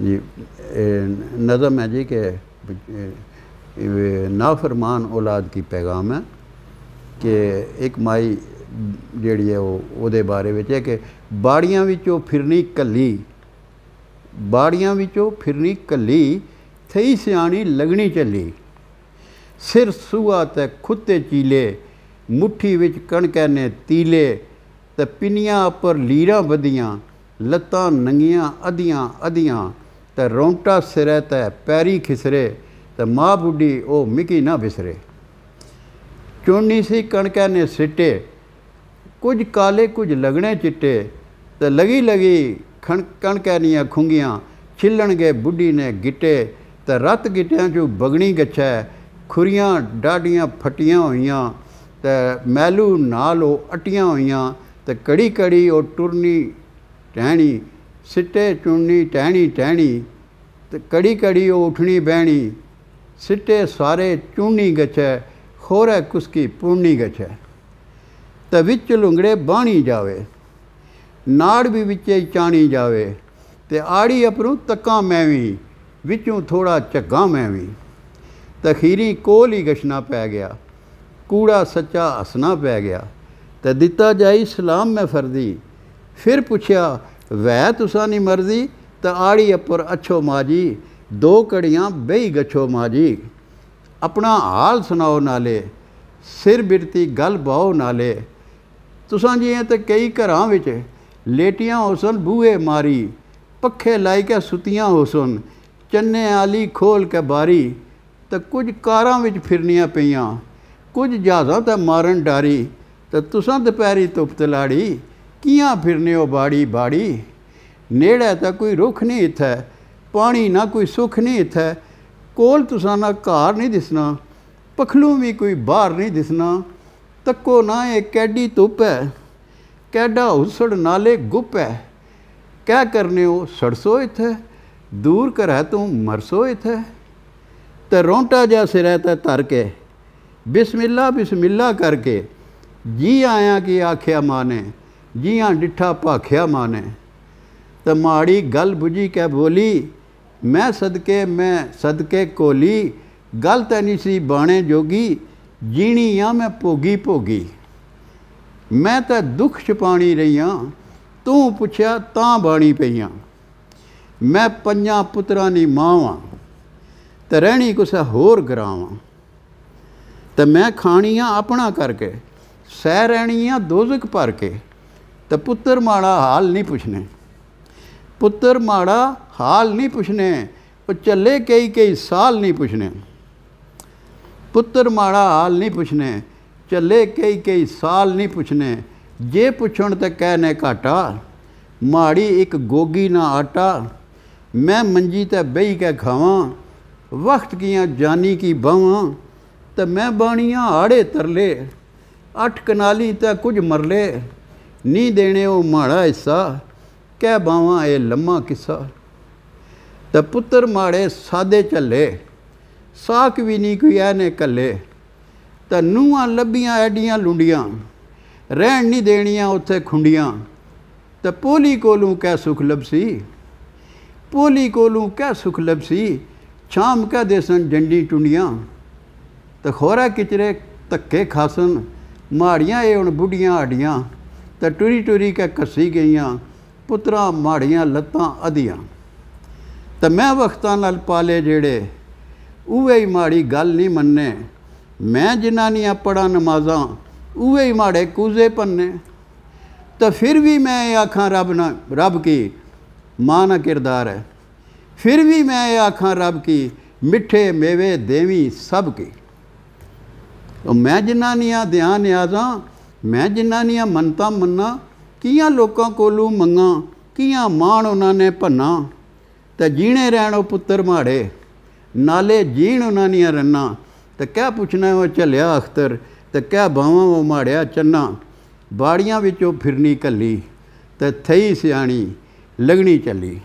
ਜੀ ਹੈ ਜੀ ਕਿ ਨਾ ਫਰਮਾਨ ਔਲਾਦ ਕੀ ਪੈਗਾਮ ਹੈ ਕਿ ਇੱਕ ਮਾਈ ਜਿਹੜੀ ਹੈ ਉਹ ਉਹਦੇ ਬਾਰੇ ਵਿੱਚ ਹੈ ਕਿ ਬਾੜੀਆਂ ਵਿੱਚੋਂ ਫਿਰਨੀ ਕੱਲੀ ਬਾੜੀਆਂ ਵਿੱਚੋਂ ਫਿਰਨੀ ਕੱਲੀ ਥਈ ਸਿਆਣੀ ਲਗਣੀ ਚੱਲੀ ਸਿਰ ਸੂਆ ਤੇ ਖੁੱਤੇ ਚੀਲੇ ਮੁੱਠੀ ਵਿੱਚ ਕਣਕੈ ਨੇ ਤੀਲੇ ਤੇ ਪਿੰਨੀਆਂ ਉੱਪਰ ਲੀਰਾਂ ਵਧੀਆਂ ਲੱਤਾਂ ਨੰਗੀਆਂ ਅਧੀਆਂ ਅਧੀਆਂ ਤੇ ਰੋਂਟਾ ਸਿਰੇ ਤੇ ਪੈਰੀ ਖਿਸਰੇ ਤੇ ਮਾਂ ਬੁੱਢੀ ਉਹ ਮਿੱਕੀ ਨਾ ਵਿਸਰੇ ਚੁੰਨੀ ਸੀ ਕਣਕਾਂ ਨੇ ਸਿੱਟੇ ਕੁਝ ਕਾਲੇ ਕੁਝ ਲਗਣੇ ਚਿੱਟੇ ਤੇ ਲਗੀ ਲਗੀ ਕਣਕਾਂ ਨੀਆਂ ਖੁੰਗੀਆਂ ਛਿੱਲਣਗੇ ਬੁੱਢੀ ਨੇ ਗਿੱਟੇ ਤੇ ਰਤ ਗਿੱਟਿਆਂ ਚੋਂ ਬਗਣੀ ਗੱਛੈ ਖੁਰੀਆਂ ਡਾਡੀਆਂ ਫਟੀਆਂ ਹੋਈਆਂ ਤੇ ਮੈਲੂ ਨਾਲ ਉਹ ਅਟੀਆਂ ਹੋਈਆਂ ਤੇ ਕੜੀ ਕੜੀ ਉਹ ਟੁਰਨੀ ਟਹਿਣੀ ਸਿੱਟੇ ਚੁੰਨੀ ਟਹਿਣੀ ਟਹਿਣੀ ਤੇ ਕੜੀ ਕੜੀ ਉਹ ਉਠਣੀ ਬਹਿਣੀ ਸਿੱਟੇ ਸਾਰੇ ਚੁੰਨੀ ਗਛੈ ਖੋਰੇ ਕੁਸਕੀ ਪੁੰਨੀ ਗਛੈ ਤੇ ਵਿੱਚ ਲੁੰਗੜੇ ਬਾਣੀ ਜਾਵੇ ਨਾੜ ਵੀ ਵਿੱਚੇ ਚਾਣੀ ਜਾਵੇ ਤੇ ਆੜੀ ਅਪਰੂ ਤੱਕਾਂ ਮੈਂ ਵੀ ਵਿੱਚੋਂ ਥੋੜਾ ਝੱਗਾ ਮੈਂ ਵੀ ਤਖੀਰੀ ਕੋਲ ਹੀ ਗਸ਼ਨਾ ਪੈ ਗਿਆ ਕੂੜਾ ਸੱਚਾ ਹਸਣਾ ਪੈ ਗਿਆ ਤੇ ਦਿੱਤਾ ਜਾਈ ਸਲਾਮ ਮੈਂ ਫਰਦੀ ਫਿਰ ਪੁੱਛਿਆ ਵੈ ਤੁਸਾਂ ਨਹੀਂ ਮਰਜ਼ੀ ਤਾਂ ਆੜੀ ਅਪਰ ਅਛੋ ਮਾਜੀ ਦੋ ਕੜੀਆਂ ਬਈ ਗਛੋ ਮਾਜੀ ਆਪਣਾ ਹਾਲ ਸੁਣਾਓ ਨਾਲੇ ਸਿਰ ਬਿਰਤੀ ਗੱਲ ਬਾਓ ਨਾਲੇ ਤੁਸਾਂ ਜੀ ਤੇ ਕਈ ਘਰਾਂ ਵਿੱਚ ਲੇਟੀਆਂ ਹੋਸਨ ਬੂਹੇ ਮਾਰੀ ਪੱਖੇ ਲਾਈ ਕੇ ਸੁਤੀਆਂ ਹੋਸਨ ਚੰਨੇ ਆਲੀ ਖੋਲ ਕੇ ਬਾਰੀ ਤਾਂ ਕੁਝ ਕਾਰਾਂ ਵਿੱਚ ਫਿਰਨੀਆਂ ਪਈਆਂ ਕੁਝ ਜਹਾਜ਼ਾਂ ਤਾਂ ਮਾਰਨ ਡਾਰੀ ਤਾਂ ਤੁਸਾਂ ਦੁਪਹਿਰੀ ਧੁੱਪ ਲਾੜੀ ਕੀਆਂ ਫਿਰਨੇ ਉਹ ਬਾੜੀ ਬਾੜੀ ਨੇੜੇ ਤਾਂ ਕੋਈ ਰੁੱਖ ਨਹੀਂ ਇੱਥੇ ਪਾਣੀ ਨਾ ਕੋਈ ਸੁੱਖ ਨਹੀਂ ਇੱਥੇ ਕੋਲ ਤੁਸਾਂ ਨਾ ਘਰ ਨਹੀਂ ਦਿਸਣਾ ਪਖਲੂ ਵੀ ਕੋਈ ਬਾਹਰ ਨਹੀਂ ਦਿਸਣਾ ਤੱਕੋ ਨਾ ਇਹ ਕੈਡੀ ਧੁੱਪ ਹੈ ਕੈਡਾ ਹੁਸੜ ਨਾਲੇ ਗੁੱਪ ਹੈ ਕਹਿ ਕਰਨੇ ਹੋ ਸੜਸੋ ਇੱਥੇ ਦੂਰ ਕਰੈ ਤੂੰ ਮਰਸੋ ਇੱਥੇ ਤੇ ਰੋਂਟਾ ਜਾ ਸਿਰੈ ਤੇ ਧਰ ਕੇ ਬਿਸਮਿਲ੍ਲਾ ਬਿਸਮਿਲ੍ਲਾ ਕਰਕੇ ਜੀ ਆਇਆ ਕਿ ਆਖਿਆ ਮਾਨੇ ਜੀਆਂ ਡਿੱਠਾ ਭਾਖਿਆ ਮਾਨੇ ਤੇ ਮਾੜੀ ਗੱਲ 부ਜੀ ਕੇ ਬੋਲੀ ਮੈਂ ਸਦਕੇ ਮੈਂ ਸਦਕੇ ਕੋਲੀ ਗੱਲ ਤਾਂ ਨਹੀਂ ਸੀ ਬਾਣੇ ਜੋਗੀ ਜੀਣੀ ਆ ਮੈਂ ਭੋਗੀ ਭੋਗੀ ਮੈਂ ਤਾਂ ਦੁੱਖ ਛਪਾਣੀ ਰਹੀਆਂ ਤੂੰ ਪੁੱਛਿਆ ਤਾਂ ਬਾਣੀ ਪਈਆਂ ਮੈਂ ਪੰਜਾਂ ਪੁੱਤਰਾਂ ਦੀ ਮਾਵਾਂ ਤੇ ਰਹਿਣੀ ਕੁਸਾ ਹੋਰ ਗਰਾਵਾਂ ਤੇ ਮੈਂ ਖਾਣੀਆਂ ਆਪਣਾ ਕਰਕੇ ਸਹਿ ਰਹਿਣੀਆਂ ਦੋਜ਼ਕ ਭਰ ਕੇ ਤਾਂ ਪੁੱਤਰ ਮਾੜਾ ਹਾਲ ਨਹੀਂ ਪੁੱਛਨੇ ਪੁੱਤਰ ਮਾੜਾ ਹਾਲ ਨਹੀਂ ਪੁੱਛਨੇ ਉਹ ਚੱਲੇ ਕਈ ਕਈ ਸਾਲ ਨਹੀਂ ਪੁੱਛਨੇ ਪੁੱਤਰ ਮਾੜਾ ਹਾਲ ਨਹੀਂ ਪੁੱਛਨੇ ਚੱਲੇ ਕਈ ਕਈ ਸਾਲ ਨਹੀਂ ਪੁੱਛਨੇ ਜੇ ਪੁੱਛਣ ਤੇ ਕਹਿਨੇ ਘਾਟਾ ਮਾੜੀ ਇੱਕ ਗੋਗੀ ਨਾ ਆਟਾ ਮੈਂ ਮੰਜੀ ਤੇ ਬਹਿ ਕੇ ਖਾਵਾਂ ਵਕਤ ਕੀਆਂ ਜਾਨੀ ਕੀ ਬਾਵਾਂ ਤੇ ਮੈਂ ਬਾਣੀਆਂ ਆੜੇ ਤਰਲੇ ਅੱਠ ਕਨਾਲੀ ਤੇ ਕੁਝ ਮਰਲੇ ਨਹੀਂ ਦੇਣੇ ਉਹ ਮਾੜਾ ਹਿੱਸਾ ਕਹਿ ਬਾਵਾਂ ਇਹ ਲੰਮਾ ਕਿੱਸਾ ਤਾਂ ਪੁੱਤਰ ਮਾੜੇ ਸਾਦੇ ਚੱਲੇ ਸਾਖ ਵੀ ਨਹੀਂ ਕੋਈ ਐਨੇ ਕੱਲੇ ਤਾਂ ਨੂਆਂ ਲੱਭੀਆਂ ਐਡੀਆਂ ਲੁੰਡੀਆਂ ਰਹਿਣ ਨਹੀਂ ਦੇਣੀਆਂ ਉੱਥੇ ਖੁੰਡੀਆਂ ਤਾਂ ਪੋਲੀ ਕੋਲੋਂ ਕਹਿ ਸੁਖ ਲਬਸੀ ਪੋਲੀ ਕੋਲੋਂ ਕਹਿ ਸੁਖ ਲਬਸੀ ਛਾਮ ਕਾ ਦੇਸਨ ਡੰਡੀ ਟੁੰਡੀਆਂ ਤਖੋਰਾ ਕਿਚਰੇ ਧੱਕੇ ਖਾਸਨ ਮਾੜੀਆਂ ਇਹ ਹੁਣ ਬੁੱਢੀਆਂ ਆੜੀਆਂ ਤੇ ਟੁਰੀ ਟੁਰੀ ਕੇ ਕੱਸੀ ਗਈਆਂ ਪੁੱਤਰਾ ਮਾੜੀਆਂ ਲੱਤਾਂ ਅਧੀਆਂ ਤੇ ਮੈਂ ਵਕਤਾਂ ਨਾਲ ਪਾਲੇ ਜਿਹੜੇ ਉਹੇ ਹੀ ਮਾੜੀ ਗੱਲ ਨਹੀਂ ਮੰਨੇ ਮੈਂ ਜਿਨ੍ਹਾਂ ਨੇ ਪੜਾ ਨਮਾਜ਼ਾਂ ਉਹੇ ਹੀ ਮਾੜੇ ਕੂਜ਼ੇ ਪੰਨੇ ਤਾਂ ਫਿਰ ਵੀ ਮੈਂ ਇਹ ਆਖਾਂ ਰੱਬ ਨਾ ਰੱਬ ਕੀ ਮਾਂ ਨਾ ਕਿਰਦਾਰ ਹੈ ਫਿਰ ਵੀ ਮੈਂ ਇਹ ਆਖਾਂ ਰੱਬ ਕੀ ਮਿੱਠੇ ਮੇਵੇ ਦੇਵੀ ਸਭ ਕੀ ਉਹ ਮੈਂ ਜਿਨ੍ਹਾਂ ਨੇ ਧਿਆਨ ਆਜ਼ਾਂ ਮੈਂ ਜਿਨ੍ਹਾਂ ਦੀਆਂ ਮੰਨਤਾ ਮੰਨਾ ਕੀਆਂ ਲੋਕਾਂ ਕੋਲੋਂ ਮੰਗਾ ਕੀਆਂ ਮਾਣ ਉਹਨਾਂ ਨੇ ਭੰਨਾ ਤੇ ਜੀਣੇ ਰਹਿਣ ਉਹ ਪੁੱਤਰ ਮਾੜੇ ਨਾਲੇ ਜੀਣ ਉਹਨਾਂ ਦੀਆਂ ਰੰਨਾ ਤੇ ਕਹਿ ਪੁੱਛਣਾ ਉਹ ਚੱਲਿਆ ਅਖਤਰ ਤੇ ਕਹਿ ਬਾਵਾਂ ਉਹ ਮਾੜਿਆ ਚੰਨਾ ਬਾੜੀਆਂ ਵਿੱਚੋਂ ਫਿਰਨੀ ਕੱਲੀ ਤੇ ਥਈ ਸਿਆਣੀ ਲਗਣੀ ਚੱਲੀ